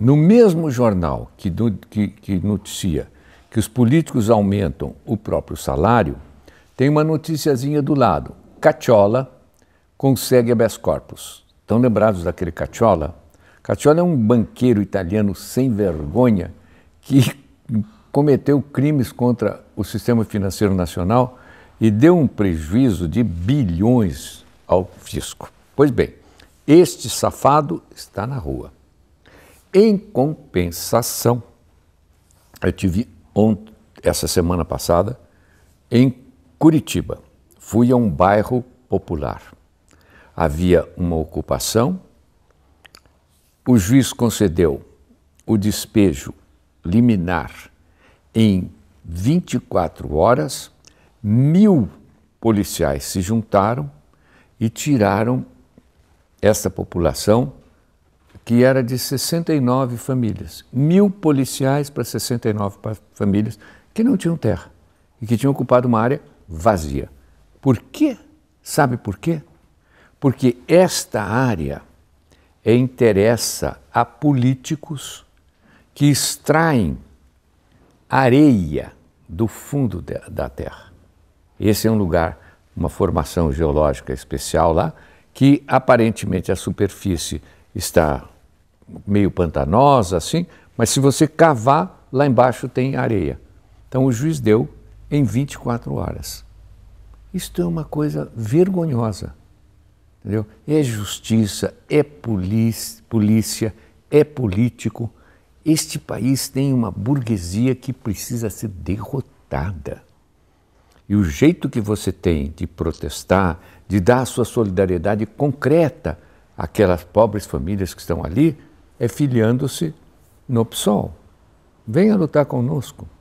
No mesmo jornal que, que, que noticia que os políticos aumentam o próprio salário, tem uma noticiazinha do lado. Cachola consegue habeas corpus. Estão lembrados daquele Cachola? Cachola é um banqueiro italiano sem vergonha que cometeu crimes contra o sistema financeiro nacional e deu um prejuízo de bilhões ao fisco. Pois bem, este safado está na rua. Em compensação, eu tive ontem, essa semana passada em Curitiba. Fui a um bairro popular. Havia uma ocupação. O juiz concedeu o despejo liminar em 24 horas. Mil policiais se juntaram e tiraram essa população que era de 69 famílias, mil policiais para 69 famílias que não tinham terra e que tinham ocupado uma área vazia. Por quê? Sabe por quê? Porque esta área é, interessa a políticos que extraem areia do fundo de, da terra. Esse é um lugar, uma formação geológica especial lá, que aparentemente a superfície está meio pantanosa assim, mas se você cavar, lá embaixo tem areia. Então o juiz deu em 24 horas. Isto é uma coisa vergonhosa. Entendeu? É justiça, é polícia, é político. Este país tem uma burguesia que precisa ser derrotada. E o jeito que você tem de protestar, de dar a sua solidariedade concreta àquelas pobres famílias que estão ali, é filiando-se no PSOL. Venha lutar conosco.